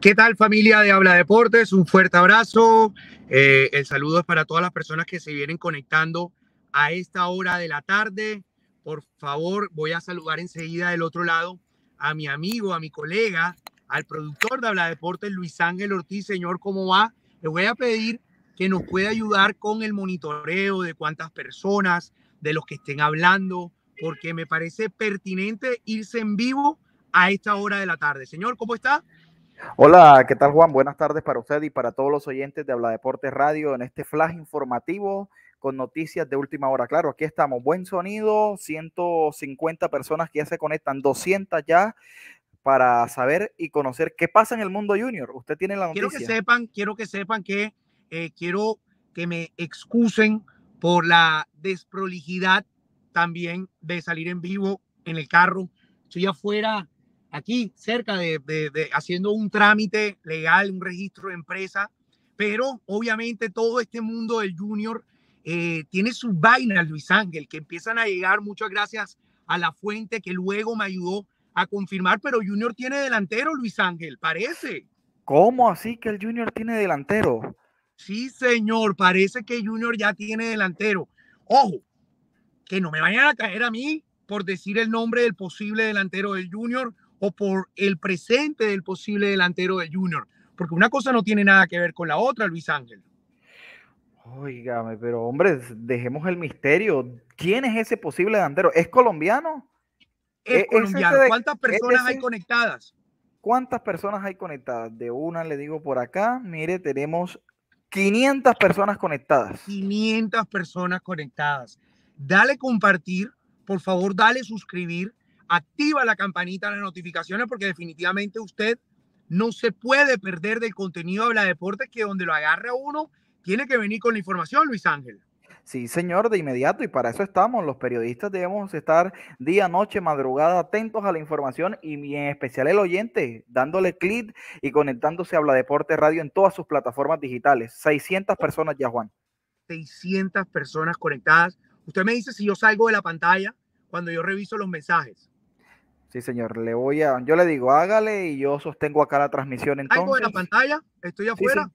¿Qué tal familia de Habla Deportes? Un fuerte abrazo. Eh, el saludo es para todas las personas que se vienen conectando a esta hora de la tarde. Por favor, voy a saludar enseguida del otro lado a mi amigo, a mi colega, al productor de Habla Deportes, Luis Ángel Ortiz. Señor, ¿cómo va? Le voy a pedir que nos pueda ayudar con el monitoreo de cuántas personas, de los que estén hablando, porque me parece pertinente irse en vivo a esta hora de la tarde. Señor, ¿cómo está? Hola, ¿qué tal Juan? Buenas tardes para usted y para todos los oyentes de Habla Deportes Radio en este flash informativo con noticias de última hora. Claro, aquí estamos, buen sonido, 150 personas que ya se conectan, 200 ya para saber y conocer qué pasa en el mundo junior. Usted tiene la noticia. Quiero que sepan, quiero que sepan que eh, quiero que me excusen por la desprolijidad también de salir en vivo en el carro. Estoy afuera aquí cerca de, haciendo un trámite legal, un registro de empresa, pero obviamente todo este mundo del junior eh, tiene sus vainas, Luis Ángel, que empiezan a llegar, muchas gracias a la fuente que luego me ayudó a confirmar, pero Junior tiene delantero, Luis Ángel, parece. ¿Cómo así que el Junior tiene delantero? Sí, señor, parece que Junior ya tiene delantero. Ojo, que no me vayan a caer a mí por decir el nombre del posible delantero del Junior o por el presente del posible delantero de Junior, porque una cosa no tiene nada que ver con la otra, Luis Ángel. Oígame, pero hombre, dejemos el misterio. ¿Quién es ese posible delantero? ¿Es colombiano? Es, e-, colombiano. ¿Cuántas e-, personas hay conectadas? ¿Cuántas personas hay conectadas? De una le digo por acá, mire, tenemos 500 personas conectadas. 500 personas conectadas. Dale compartir, por favor, dale suscribir activa la campanita de las notificaciones porque definitivamente usted no se puede perder del contenido de Habla Deportes que donde lo agarre uno tiene que venir con la información, Luis Ángel. Sí, señor, de inmediato, y para eso estamos. Los periodistas debemos estar día, noche, madrugada, atentos a la información y en especial el oyente, dándole clic y conectándose a Habla Deportes Radio en todas sus plataformas digitales. 600 personas ya, Juan. 600 personas conectadas. Usted me dice si yo salgo de la pantalla cuando yo reviso los mensajes. Sí, señor, le voy a. Yo le digo, hágale y yo sostengo acá la transmisión. Entonces. ¿Algo en la pantalla? ¿Estoy afuera?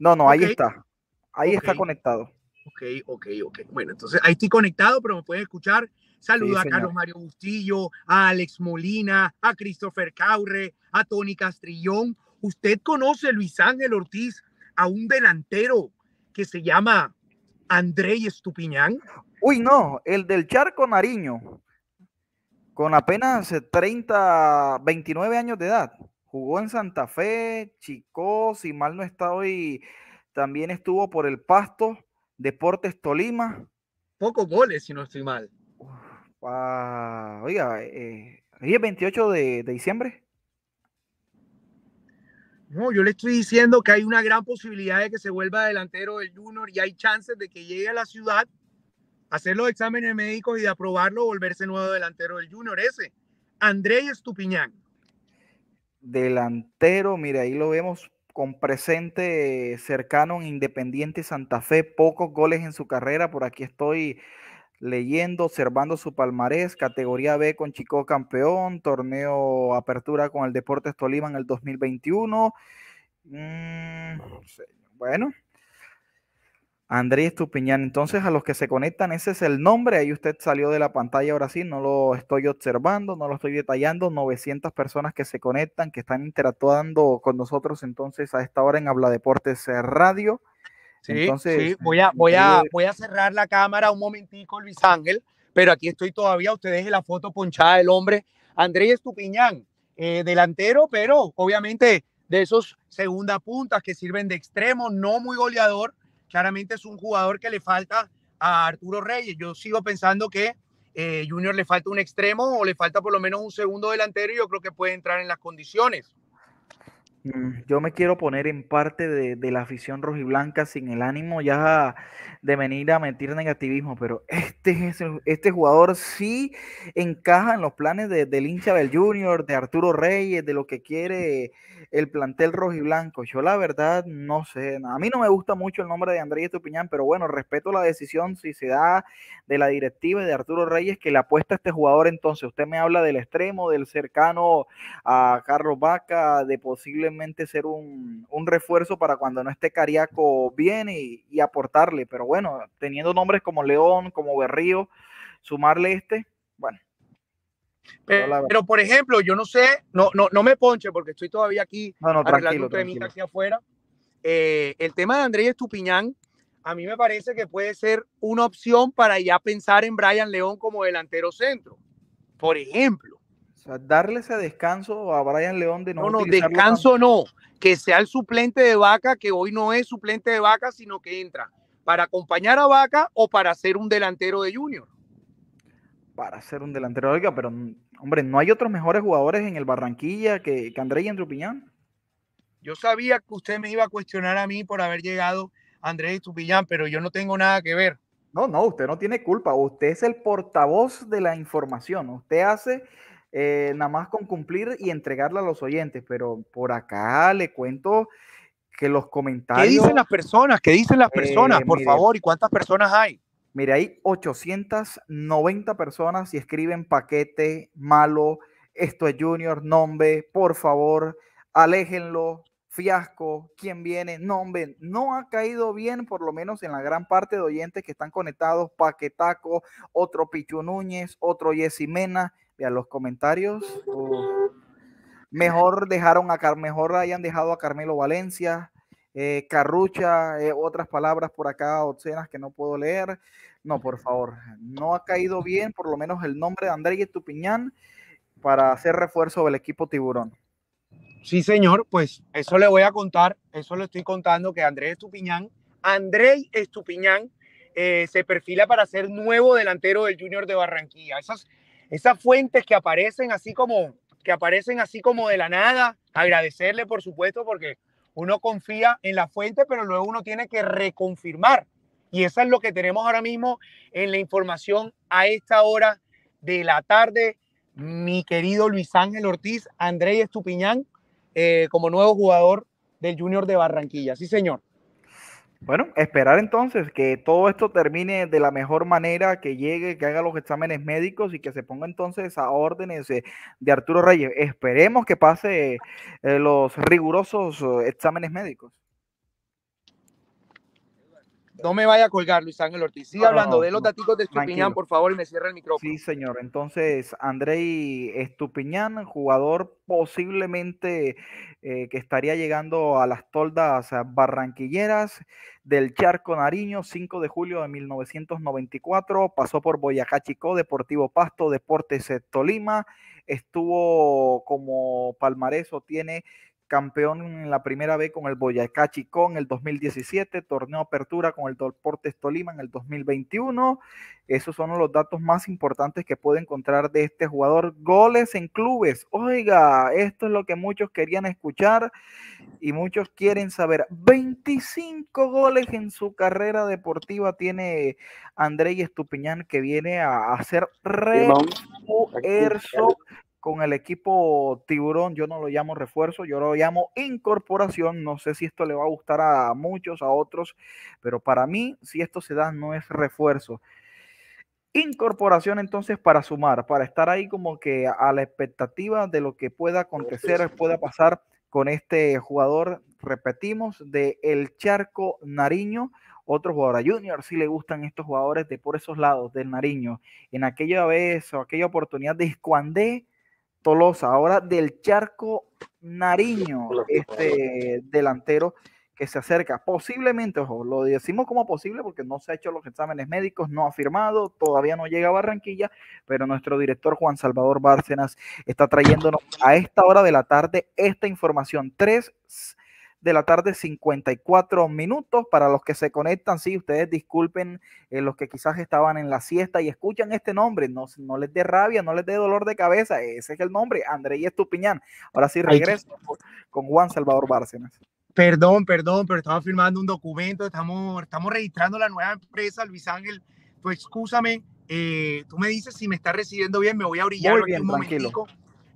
No, no, ahí está. Ahí está conectado. Ok, ok, ok. Bueno, entonces ahí estoy conectado, pero me pueden escuchar. Saluda a Carlos Mario Bustillo, a Alex Molina, a Christopher Caure, a Tony Castrillón. Usted conoce Luis Ángel Ortiz, a un delantero que se llama André Estupiñán. Uy, no, el del Charco Nariño con apenas 30, eh, 29 años de edad. Jugó en Santa Fe, Chico, si mal no está hoy, también estuvo por el Pasto, Deportes Tolima. Pocos goles, si no estoy mal. oiga, eh, es 28 de, de diciembre? No, yo le estoy diciendo que hay una gran posibilidad de que se vuelva delantero el Junior y hay chances de que llegue a la ciudad hacer los exámenes médicos y de aprobarlo, volverse nuevo delantero del Junior ese. Andrés Estupiñán. Delantero, Mire, ahí lo vemos con presente cercano en Independiente Santa Fe, pocos goles en su carrera, por aquí estoy leyendo, observando su palmarés, categoría B con Chico campeón, torneo apertura con el Deportes Tolima en el 2021. Mm, bueno, Andrés Tupiñán. Entonces, a los que se conectan, ese es el nombre. Ahí usted salió de la pantalla ahora sí, no lo estoy observando, no lo estoy detallando. 900 personas que se conectan, que están interactuando con nosotros entonces a esta hora en Habla Deportes Radio. Sí, Voy, a, eh, voy, a, eh, voy a cerrar la cámara un momentico, Luis Ángel, pero aquí estoy todavía. Ustedes en la foto ponchada del hombre Andrés Tupiñán, eh, delantero, pero obviamente de esos segunda puntas que sirven de extremo, no muy goleador Claramente es un jugador que le falta a Arturo Reyes. Yo sigo pensando que eh, Junior le falta un extremo o le falta por lo menos un segundo delantero y yo creo que puede entrar en las condiciones. Mm, yo me quiero poner en parte de, la afición rojiblanca sin el ánimo ya de venir a meter negativismo, pero este, este jugador sí encaja en los planes de, del hincha del Junior, de Arturo Reyes, de lo que quiere el plantel rojiblanco. Yo la verdad no sé, a mí no me gusta mucho el nombre de Andrés Tupiñán, pero bueno, respeto la decisión si se da de la directiva de Arturo Reyes que le apuesta a este jugador entonces. Usted me habla del extremo, del cercano a Carlos Vaca, de posible ser un, refuerzo para cuando no esté Cariaco bien y, aportarle. Pero bueno, teniendo nombres como León, como Berrío, sumarle este, bueno. Pero, por ejemplo, yo no sé, no, no, no me ponche porque estoy todavía aquí hacia afuera. Eh, el tema de Andrés Estupiñán, a mí me parece que puede ser una opción para ya pensar en Brian León como delantero centro, por ejemplo sea, darle ese descanso a Brian León de no. No, no, descanso no. Que sea el suplente de vaca, que hoy no es suplente de vaca, sino que entra para acompañar a vaca o para ser un delantero de Junior. Para ser un delantero de pero hombre, ¿no hay otros mejores jugadores en el Barranquilla que, que Andrés y Yo sabía que usted me iba a cuestionar a mí por haber llegado Andrés Estupiñán, pero yo no tengo nada que ver. No, no, usted no tiene culpa. Usted es el portavoz de la información. Usted hace eh, nada más con cumplir y entregarla a los oyentes, pero por acá le cuento que los comentarios... ¿Qué dicen las personas? ¿Qué dicen las personas, eh, por favor? ¿Y cuántas personas hay? Mire, hay 890 personas y escriben paquete, malo, esto es Junior, nombre, por favor, aléjenlo, fiasco, quién viene, Nombre, no ha caído bien, por lo menos en la gran parte de oyentes que están conectados, Paquetaco, otro Pichu Núñez, otro Yesimena, los comentarios. mejor dejaron a mejor hayan dejado a Carmelo Valencia, eh, Carrucha, eh, otras palabras por acá, obscenas que no puedo leer. No, por favor, no ha caído bien, por lo menos el nombre de André Estupiñán para hacer refuerzo del equipo Tiburón. Sí, señor, pues eso le voy a contar, eso le estoy contando que Andrés Estupiñán, André Estupiñán eh, se perfila para ser nuevo delantero del Junior de Barranquilla. Esas esas fuentes que aparecen así como que aparecen así como de la nada, agradecerle por supuesto porque uno confía en la fuente, pero luego uno tiene que reconfirmar. Y eso es lo que tenemos ahora mismo en la información a esta hora de la tarde. Mi querido Luis Ángel Ortiz, Andrés Estupiñán, eh, como nuevo jugador del Junior de Barranquilla. Sí, señor. Bueno, esperar entonces que todo esto termine de la mejor manera, que llegue, que haga los exámenes médicos y que se ponga entonces a órdenes de Arturo Reyes. Esperemos que pase eh, los rigurosos eh, exámenes médicos. No me vaya a colgar, Luis Ángel Ortiz. Sigue hablando de los datitos de Estupiñán, por favor, y me cierra el micrófono. Sí, señor. Entonces, Andrei Estupiñán, jugador posiblemente eh, que estaría llegando a las toldas barranquilleras del Charco Nariño, 5 de julio de 1994. Pasó por Boyacá Chico, Deportivo Pasto, Deportes Tolima. Estuvo como palmarés o tiene campeón en la primera vez con el Boyacá Chicó en el 2017, torneo Apertura con el Deportes Tolima en el 2021. Esos son los datos más importantes que puede encontrar de este jugador. Goles en clubes. Oiga, esto es lo que muchos querían escuchar y muchos quieren saber. 25 goles en su carrera deportiva tiene Andrei Estupiñán que viene a, hacer ser re con el equipo tiburón, yo no lo llamo refuerzo, yo lo llamo incorporación. No sé si esto le va a gustar a muchos, a otros, pero para mí, si esto se da, no es refuerzo. Incorporación entonces para sumar, para estar ahí como que a la expectativa de lo que pueda acontecer, pueda pasar con este jugador, repetimos, de El Charco Nariño, otro jugador. A Junior si le gustan estos jugadores de por esos lados del Nariño. En aquella vez o aquella oportunidad de Escuandé, Tolosa, ahora del Charco Nariño, este delantero que se acerca. Posiblemente, ojo, lo decimos como posible porque no se ha hecho los exámenes médicos, no ha firmado, todavía no llega a Barranquilla, pero nuestro director Juan Salvador Bárcenas está trayéndonos a esta hora de la tarde esta información. Tres de la tarde, 54 minutos. Para los que se conectan, sí, ustedes disculpen eh, los que quizás estaban en la siesta y escuchan este nombre. No, no les dé rabia, no les dé dolor de cabeza. Ese es el nombre, Andrés Estupiñán. Ahora sí regreso con Juan Salvador Bárcenas. Perdón, perdón, pero estaba firmando un documento, estamos, estamos registrando la nueva empresa, Luis Ángel. Pues excúsame, eh, tú me dices si me está recibiendo bien, me voy a brillar un momentico.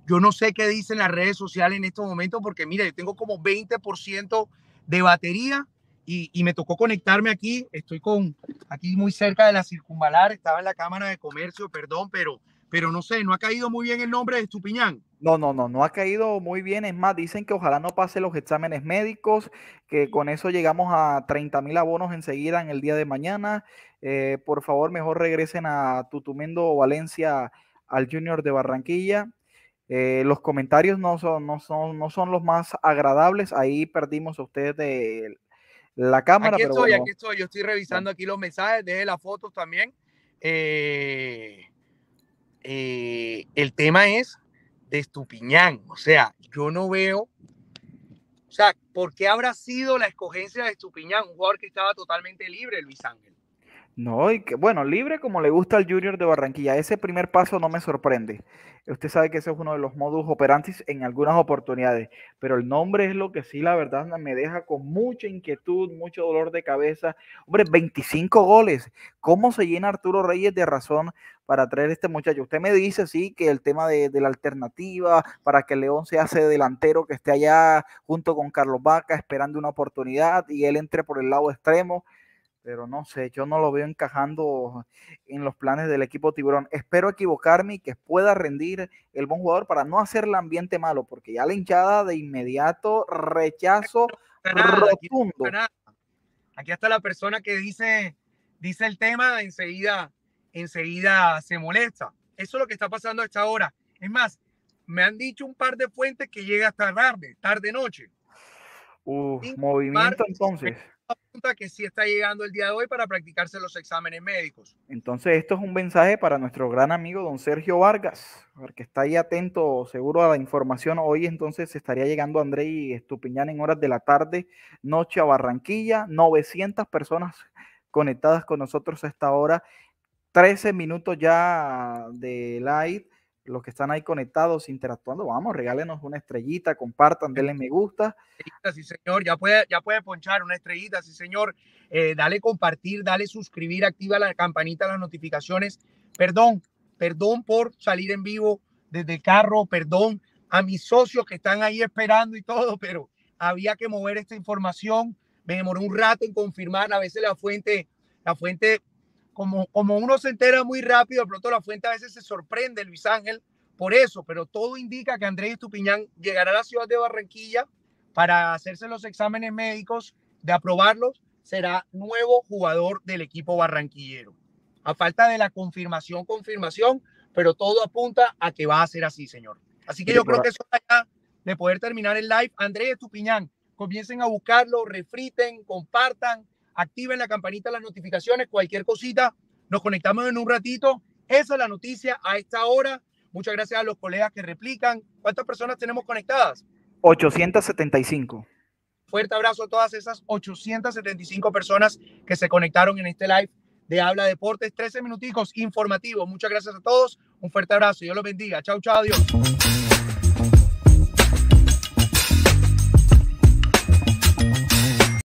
Yo no sé qué dicen las redes sociales en estos momentos porque mira, yo tengo como 20% de batería y, y, me tocó conectarme aquí. Estoy con aquí muy cerca de la circunvalar, estaba en la Cámara de Comercio, perdón, pero, pero no sé, no ha caído muy bien el nombre de Estupiñán. No, no, no, no ha caído muy bien. Es más, dicen que ojalá no pase los exámenes médicos, que con eso llegamos a 30 mil abonos enseguida en el día de mañana. Eh, por favor, mejor regresen a Tutumendo Valencia al Junior de Barranquilla. Eh, los comentarios no son, no, son, no son los más agradables. Ahí perdimos a ustedes de la cámara. Aquí estoy, aquí estoy. Yo estoy revisando aquí los mensajes. Deje las fotos también. Eh, eh, el tema es de Estupiñán. O sea, yo no veo. O sea, ¿por qué habrá sido la escogencia de Estupiñán? Un jugador que estaba totalmente libre, Luis Ángel. No, y que, bueno, libre como le gusta al Junior de Barranquilla. Ese primer paso no me sorprende. Usted sabe que ese es uno de los modus operantis en algunas oportunidades, pero el nombre es lo que sí, la verdad, me deja con mucha inquietud, mucho dolor de cabeza. Hombre, 25 goles. ¿Cómo se llena Arturo Reyes de razón para traer a este muchacho? Usted me dice, sí, que el tema de, de la alternativa, para que León se hace delantero, que esté allá junto con Carlos Vaca esperando una oportunidad y él entre por el lado extremo pero no sé, yo no lo veo encajando en los planes del equipo tiburón. Espero equivocarme y que pueda rendir el buen jugador para no hacer el ambiente malo, porque ya la hinchada de inmediato rechazo rotundo. Aquí, está la persona que dice, dice el tema, enseguida, enseguida se molesta. Eso es lo que está pasando a esta hora. Es más, me han dicho un par de fuentes que llega hasta tarde, tarde noche. Uh, movimiento entonces que sí está llegando el día de hoy para practicarse los exámenes médicos. Entonces, esto es un mensaje para nuestro gran amigo don Sergio Vargas, que está ahí atento seguro a la información. Hoy entonces estaría llegando André Estupiñán en horas de la tarde, noche a Barranquilla, 900 personas conectadas con nosotros a esta hora, 13 minutos ya de live los que están ahí conectados, interactuando, vamos, regálenos una estrellita, compartan, denle me gusta. Sí, señor, ya puede, ya puede ponchar una estrellita, sí, señor. Eh, dale compartir, dale suscribir, activa la campanita, las notificaciones. Perdón, perdón por salir en vivo desde el carro, perdón a mis socios que están ahí esperando y todo, pero había que mover esta información. Me demoró un rato en confirmar, a veces la fuente, la fuente como, uno se entera muy rápido, de pronto la fuente a veces se sorprende, Luis Ángel, por eso, pero todo indica que Andrés Estupiñán llegará a la ciudad de Barranquilla para hacerse los exámenes médicos, de aprobarlos, será nuevo jugador del equipo barranquillero. A falta de la confirmación, confirmación, pero todo apunta a que va a ser así, señor. Así que yo creo que eso ya de poder terminar el live. Andrés Tupiñán, comiencen a buscarlo, refriten, compartan, activen la campanita las notificaciones, cualquier cosita, nos conectamos en un ratito. Esa es la noticia a esta hora. Muchas gracias a los colegas que replican. ¿Cuántas personas tenemos conectadas? 875. Fuerte abrazo a todas esas 875 personas que se conectaron en este live de Habla Deportes. 13 minuticos informativos. Muchas gracias a todos. Un fuerte abrazo. Dios los bendiga. Chao, chao. Adiós.